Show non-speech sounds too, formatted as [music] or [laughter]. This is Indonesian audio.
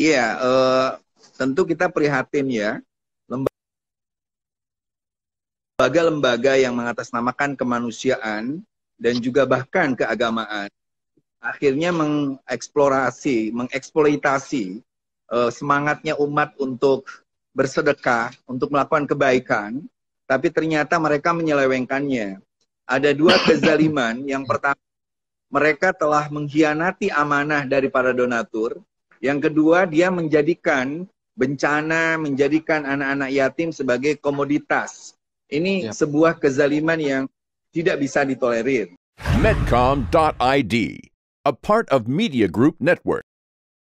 Iya, uh, tentu kita prihatin ya. Lembaga-lembaga yang mengatasnamakan kemanusiaan dan juga bahkan keagamaan akhirnya mengeksplorasi, mengeksploitasi uh, semangatnya umat untuk bersedekah, untuk melakukan kebaikan, tapi ternyata mereka menyelewengkannya. Ada dua [coughs] kezaliman. Yang pertama, mereka telah mengkhianati amanah dari para donatur yang kedua, dia menjadikan bencana, menjadikan anak-anak yatim sebagai komoditas. Ini ya. sebuah kezaliman yang tidak bisa ditolerir. Medcom.id, a part of Media Group Network.